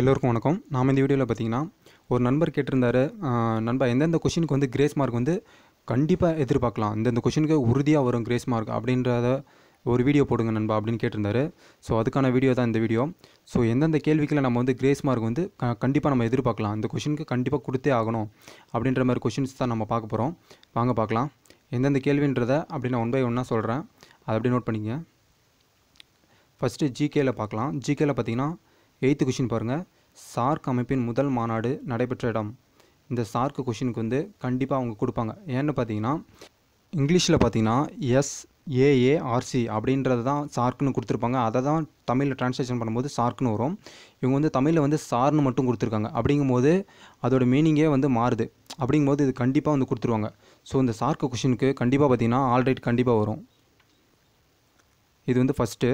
எல்லோருக்கும் வணக்கம் நாம் இந்த வீடியோவில் பார்த்தீங்கன்னா ஒரு நண்பர் கேட்டிருந்தாரு நண்பா எந்தெந்த கொஷினுக்கு வந்து கிரேஸ் மார்க் வந்து கண்டிப்பாக எதிர்பார்க்கலாம் இந்தந்த கொஷினுக்கு உறுதியாக வரும் கிரேஸ் மார்க் அப்படின்றத ஒரு வீடியோ போடுங்க நண்பா அப்படின்னு கேட்டிருந்தாரு ஸோ அதுக்கான வீடியோ தான் இந்த வீடியோ ஸோ எந்தெந்த கேள்விக்குள்ள நம்ம வந்து கிரேஸ் மார்க் வந்து க கண்டிப்பாக நம்ம எதிர்பார்க்கலாம் இந்த கொஷினுக்கு கண்டிப்பாக கொடுத்தே ஆகணும் அப்படின்ற மாதிரி கொஷின்ஸ் தான் நம்ம பார்க்க போகிறோம் வாங்க பார்க்கலாம் எந்தெந்த கேள்வின்றதை அப்படி நான் ஒன் பை ஒன்னாக சொல்கிறேன் அதை அப்படி நோட் பண்ணிக்கங்க ஃபஸ்ட்டு ஜிகேயில் பார்க்கலாம் ஜிகேயில் பார்த்தீங்கன்னா எயித்து கொஷின் பாருங்கள் சார்க் அமைப்பின் முதல் மாநாடு நடைபெற்ற இடம் இந்த சார்க்கு கொஷினுக்கு வந்து கண்டிப்பாக அவங்க கொடுப்பாங்க ஏன்னு பார்த்தீங்கன்னா இங்கிலீஷில் பார்த்தீங்கன்னா எஸ் ஏஏஆர்சி அப்படின்றது தான் சார்க்குன்னு கொடுத்துருப்பாங்க அதை தான் தமிழில் ட்ரான்ஸ்லேஷன் பண்ணும்போது சார்க்குன்னு வரும் இவங்க வந்து தமிழில் வந்து சார்னு மட்டும் கொடுத்துருக்காங்க அப்படிங்கும்போது அதோட மீனிங்கே வந்து மாறுது அப்படிங்கும்போது இது கண்டிப்பாக வந்து கொடுத்துருவாங்க ஸோ இந்த சார்க்கு கொஷினுக்கு கண்டிப்பாக பார்த்தீங்கன்னா ஆல்ரைட் கண்டிப்பாக வரும் இது வந்து ஃபஸ்ட்டு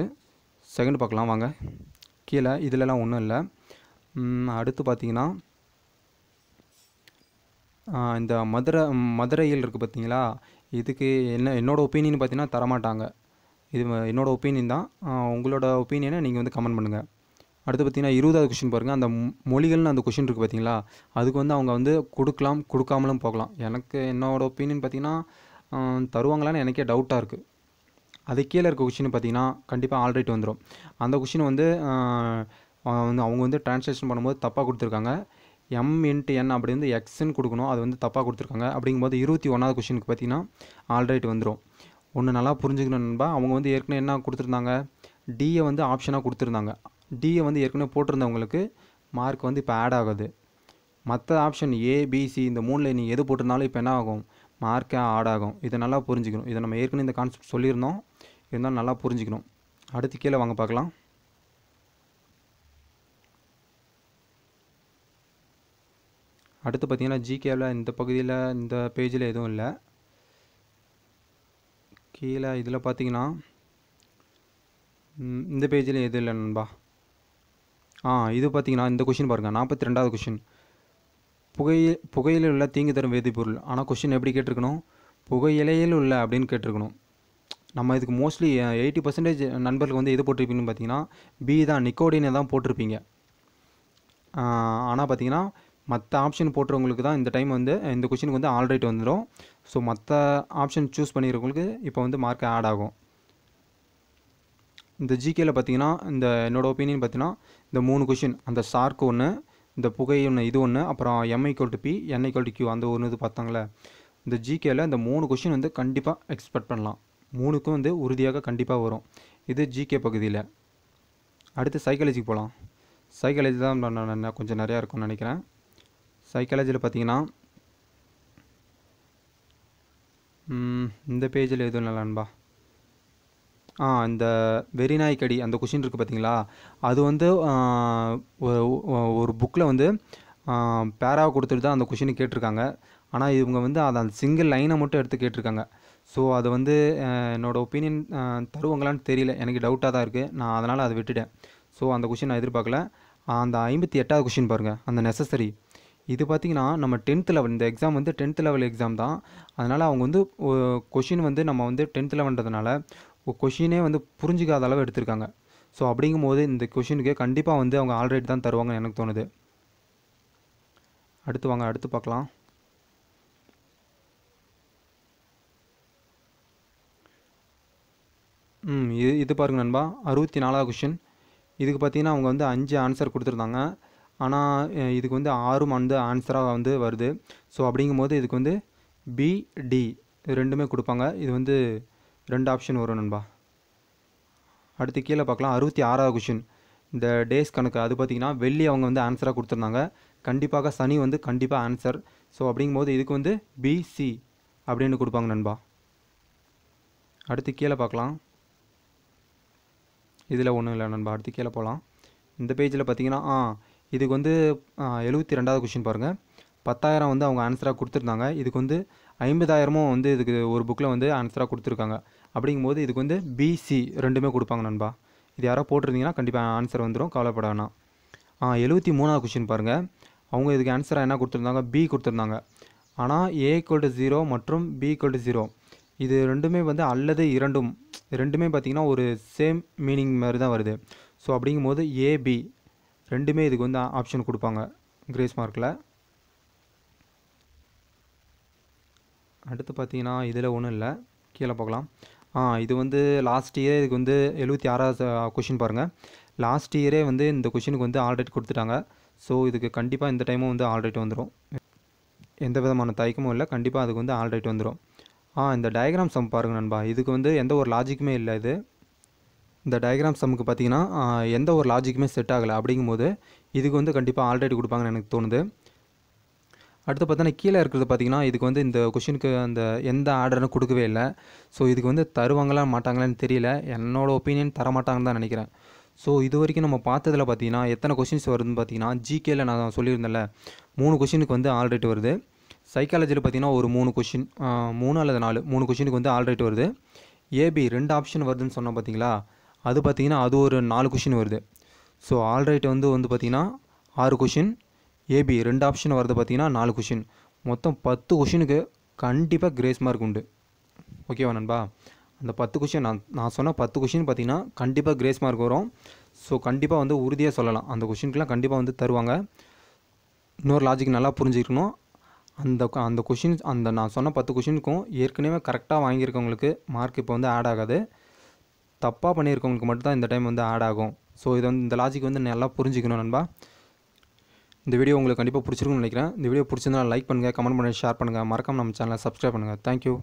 செகண்ட் பார்க்கலாம் வாங்க கீழே இதிலலாம் ஒன்றும் இல்லை அடுத்து பார்த்தீங்கன்னா இந்த மதுரை மதுரையில் இருக்குது பார்த்தீங்களா இதுக்கு என்ன என்னோடய ஒப்பீனியன் பார்த்தீங்கன்னா தரமாட்டாங்க இது என்னோடய ஒப்பீனியன் தான் உங்களோட ஒப்பீனியனை நீங்கள் வந்து கமெண்ட் பண்ணுங்கள் அடுத்து பார்த்தீங்கன்னா இருபதாவது கொஷின் பாருங்கள் அந்த மொழிகள்னு அந்த கொஷின் இருக்குது பார்த்தீங்களா அதுக்கு வந்து அவங்க வந்து கொடுக்கலாம் கொடுக்காமலும் போகலாம் எனக்கு என்னோடய ஒப்பீனியன் பார்த்திங்கன்னா தருவாங்களான்னு எனக்கே டவுட்டாக இருக்குது அது கீழே இருக்க கொஷின் பார்த்தீங்கன்னா கண்டிப்பாக ஆல்ரைட் வந்துடும் அந்த கொஷின் வந்து வந்து அவங்க வந்து டிரான்ஸ்லேஷன் பண்ணும்போது தப்பாக கொடுத்துருக்காங்க எம் இன்ட்டு என் அப்படி வந்து எக்ஸ்ன்னு கொடுக்கணும் அது வந்து தப்பாக கொடுத்துருக்காங்க அப்படிங்கும்போது இருபத்தி ஒன்றாவது கொஷினுக்கு பார்த்தீங்கன்னா ஆல்ரைட் வந்துடும் ஒன்று நல்லா புரிஞ்சுக்கணும் நண்பா அவங்க வந்து ஏற்கனவே என்ன கொடுத்துருந்தாங்க டிஏ வந்து ஆப்ஷனாக கொடுத்துருந்தாங்க டிஏ வந்து ஏற்கனவே போட்டிருந்தவங்களுக்கு மார்க் வந்து இப்போ ஆட் ஆகுது மற்ற ஆப்ஷன் ஏபிசி இந்த மூணில் நீங்கள் எது போட்டிருந்தாலும் இப்போ என்ன ஆகும் மார்க்கே ஆட் ஆகும் இதை நல்லா புரிஞ்சுக்கணும் இதை நம்ம ஏற்கனவே இந்த கான்செப்ட் சொல்லியிருந்தோம் இருந்தாலும் நல்லா புரிஞ்சுக்கணும் அடுத்து கீழே வாங்க பார்க்கலாம் அடுத்து பார்த்தீங்கன்னா ஜிகேவில் இந்த பகுதியில் இந்த பேஜில் எதுவும் இல்லை கீழே இதில் பார்த்தீங்கன்னா இந்த பேஜில் எதுவும் இல்லை நண்பா ஆ இது பார்த்தீங்கன்னா இந்த கொஷின் பாருங்கள் நாற்பத்தி ரெண்டாவது கொஷின் புகையில் புகையில் உள்ள தீங்கு தரும் வேதிப்பொருள் ஆனால் கொஷின் எப்படி கேட்டிருக்கணும் புகையிலையில் உள்ள அப்படின்னு கேட்டிருக்கணும் நம்ம இதுக்கு மோஸ்ட்லி எயிட்டி பர்சன்டேஜ் நண்பர்களுக்கு வந்து எது போட்டிருப்பீங்கன்னு பார்த்தீங்கன்னா பி தான் நிக்கோடினை தான் போட்டிருப்பீங்க ஆனால் பார்த்தீங்கன்னா மற்ற ஆப்ஷன் போட்டுறவங்களுக்கு தான் இந்த டைம் வந்து இந்த கொஷினுக்கு வந்து ஆல்ரைட் வந்துடும் ஸோ மற்ற ஆப்ஷன் சூஸ் பண்ணிக்கிறவங்களுக்கு இப்போ வந்து மார்க் ஆட் ஆகும் இந்த ஜிகேல பார்த்தீங்கன்னா இந்த என்னோடய ஒப்பீனியன் பார்த்தீங்கன்னா இந்த மூணு கொஷின் அந்த ஷார்க்கு ஒன்று இந்த புகை ஒன்று இது ஒன்று அப்புறம் MI called B NI called Q அந்த ஒன்று இது பார்த்தாங்களே இந்த ஜிகேயில் இந்த மூணு கொஷின் வந்து கண்டிப்பாக எக்ஸ்பெக்ட் பண்ணலாம் மூணுக்கும் வந்து உறுதியாக கண்டிப்பாக வரும் இது ஜிகே பகுதியில் அடுத்து சைக்காலஜிக்கு போகலாம் சைக்காலஜி தான் நான் கொஞ்சம் நிறையா இருக்கும்னு நினைக்கிறேன் சைக்காலஜியில் பார்த்தீங்கன்னா இந்த பேஜில் எதுவும் நல்லான்பா ஆ இந்த வெறிநாய்க்கடி அந்த கொஷின் இருக்குது பார்த்தீங்களா அது வந்து ஒரு புக்கில் வந்து பேராவை கொடுத்துட்டு தான் அந்த கொஷினை கேட்டிருக்காங்க ஆனால் இவங்க வந்து அதை அந்த சிங்கிள் லைனை மட்டும் எடுத்து கேட்டிருக்காங்க ஸோ அது வந்து என்னோடய ஒப்பீனியன் தருவாங்களான்னு தெரியல எனக்கு டவுட்டாக தான் இருக்குது நான் அதனால் அதை விட்டுட்டேன் ஸோ அந்த கொஷின் நான் எதிர்பார்க்கல அந்த ஐம்பத்தி எட்டாவது கொஷின் பாருங்கள் அந்த நெசசரி இது பார்த்திங்கன்னா நம்ம டென்த் லெவல் இந்த எக்ஸாம் வந்து டென்த் லெவல் எக்ஸாம் தான் அதனால் அவங்க வந்து கொஷின் வந்து நம்ம வந்து டென்த் லெவல்ன்றதுனால கொஷினே வந்து புரிஞ்சிக்காத அளவு எடுத்திருக்காங்க ஸோ அப்படிங்கும் போது இந்த கொஷினுக்கு கண்டிப்பாக வந்து அவங்க ஆல்ரெடி தான் தருவாங்கன்னு எனக்கு தோணுது அடுத்து வாங்க அடுத்து பார்க்கலாம் ம் இது இது பாருங்க நண்பா அறுபத்தி நாலாவது கொஷின் இதுக்கு பார்த்தீங்கன்னா அவங்க வந்து அஞ்சு ஆன்சர் கொடுத்துருந்தாங்க ஆனால் இதுக்கு வந்து ஆறும் வந்து ஆன்சராக வந்து வருது ஸோ அப்படிங்கும்போது இதுக்கு வந்து பிடி ரெண்டுமே கொடுப்பாங்க இது வந்து ரெண்டு ஆப்ஷன் வரும் நண்பா அடுத்து கீழே பார்க்கலாம் அறுபத்தி ஆறாவது கொஷின் இந்த டேஸ் கணக்கு அது பார்த்திங்கன்னா வெள்ளி அவங்க வந்து ஆன்சராக கொடுத்துருந்தாங்க கண்டிப்பாக சனி வந்து கண்டிப்பாக ஆன்சர் ஸோ அப்படிங்கும்போது இதுக்கு வந்து பிசி அப்படின்னு கொடுப்பாங்க நண்பா அடுத்து கீழே பார்க்கலாம் இதில் ஒன்றும் இல்லை நண்பா அடுத்து கீழே போகலாம் இந்த பேஜில் பார்த்தீங்கன்னா இதுக்கு வந்து எழுபத்தி ரெண்டாவது கொஷின் பாருங்கள் பத்தாயிரம் வந்து அவங்க ஆன்சராக கொடுத்துருந்தாங்க இதுக்கு வந்து ஐம்பதாயிரமும் வந்து இதுக்கு ஒரு புக்கில் வந்து ஆன்சராக கொடுத்துருக்காங்க அப்படிங்கும்போது இதுக்கு வந்து பிசி ரெண்டுமே கொடுப்பாங்க நண்பா இது யாரோ போட்டிருந்தீங்கன்னா கண்டிப்பாக ஆன்சர் வந்துடும் கவலைப்பட வேணாம் எழுபத்தி மூணாவது கொஷின் பாருங்கள் அவங்க இதுக்கு ஆன்சராக என்ன கொடுத்துருந்தாங்க பி கொடுத்துருந்தாங்க ஆனால் ஏ கொல்டு ஜீரோ மற்றும் பி கொல்டு ஜீரோ இது ரெண்டுமே வந்து அல்லது இரண்டும் ரெண்டுமே பார்த்திங்கன்னா ஒரு சேம் மீனிங் மாதிரி தான் வருது ஸோ அப்படிங்கும் போது ஏபி ரெண்டுமே இதுக்கு வந்து ஆப்ஷன் கொடுப்பாங்க கிரேஸ் மார்க்கில் அடுத்து பார்த்தீங்கன்னா இதில் ஒன்றும் இல்லை கீழே பார்க்கலாம் ஆ இது வந்து லாஸ்ட் இயர் இதுக்கு வந்து எழுபத்தி ஆறாவது கொஷின் பாருங்கள் லாஸ்ட் இயரே வந்து இந்த கொஷினுக்கு வந்து ஆல்ரெடி கொடுத்துட்டாங்க ஸோ இதுக்கு கண்டிப்பாக இந்த டைமும் வந்து ஆல்ரெடி வந்துடும் எந்த விதமான தயக்கமும் இல்லை கண்டிப்பாக அதுக்கு வந்து ஆல்ரெடி வந்துடும் ஆ இந்த டயக்ராம் சம் பாருங்கள் நண்பா இதுக்கு வந்து எந்த ஒரு லாஜிக்குமே இல்லை இது இந்த டயக்ராம் சம்முக்கு பார்த்தீங்கன்னா எந்த ஒரு லாஜிக்குமே செட் ஆகலை அப்படிங்கும்போது இதுக்கு வந்து கண்டிப்பாக ஆல்ரெடி கொடுப்பாங்கன்னு எனக்கு தோணுது அடுத்து பார்த்தோன்னா கீழே இருக்கிறது பார்த்தீங்கன்னா இதுக்கு வந்து இந்த கொஷினுக்கு அந்த எந்த ஆர்டர்னு கொடுக்கவே இல்லை ஸோ இதுக்கு வந்து தருவாங்களா மாட்டாங்களான்னு தெரியல என்னோடய ஒப்பீனியன் தரமாட்டாங்கன்னு தான் நினைக்கிறேன் ஸோ இது வரைக்கும் நம்ம பார்த்ததில் பார்த்தீங்கன்னா எத்தனை கொஷின்ஸ் வருதுன்னு பார்த்தீங்கன்னா ஜிகேயில் நான் சொல்லியிருந்தேன்ல மூணு கொஷினுக்கு வந்து ஆல்ரெடி வருது சைக்காலஜியில் பார்த்தீங்கன்னா ஒரு மூணு கொஷின் மூணு அல்லது நாலு மூணு கொஷினுக்கு வந்து ஆல்ரைட் வருது ஏபி ரெண்டு ஆப்ஷன் வருதுன்னு சொன்னால் பார்த்தீங்களா அது பார்த்தீங்கன்னா அது ஒரு நாலு கொஷின் வருது ஸோ ஆல்ரைட் வந்து வந்து பார்த்திங்கன்னா ஆறு கொஷின் ஏபி ரெண்டு ஆப்ஷன் வருது பார்த்திங்கன்னா நாலு கொஷின் மொத்தம் பத்து கொஷினுக்கு கண்டிப்பாக கிரேஸ் மார்க் உண்டு ஓகேவா நண்பா அந்த பத்து கொஷின் நான் நான் சொன்ன பத்து கொஷின் பார்த்திங்கன்னா கண்டிப்பாக கிரேஸ் மார்க் வரும் ஸோ கண்டிப்பாக வந்து உறுதியாக சொல்லலாம் அந்த கொஷினுக்குலாம் கண்டிப்பாக வந்து தருவாங்க இன்னொரு லாஜிக் நல்லா புரிஞ்சுக்கணும் அந்த அந்த கொஷின்ஸ் அந்த நான் சொன்ன பத்து கொஷினுக்கும் ஏற்கனவே கரெக்டாக வாங்கியிருக்கவங்களுக்கு மார்க் இப்போ வந்து ஆட் ஆகாது தப்பாக பண்ணியிருக்கவங்களுக்கு மட்டும்தான் இந்த டைம் வந்து ஆட் ஆகும் ஸோ இது வந்து இந்த லாஜிக் வந்து நல்லா புரிஞ்சிக்கணும் நண்பா இந்த வீடியோ உங்களுக்கு கண்டிப்பாக பிடிச்சிருக்கும்னு நினைக்கிறேன் இந்த வீடியோ பிடிச்சிருந்தா லைக் பண்ணுங்கள் கமெண்ட் பண்ணுங்கள் ஷேர் பண்ணுங்கள் மறக்காம நம்ம சேனலை சப்ஸ்கிரைப் பண்ணுங்கள் தேங்க்யூ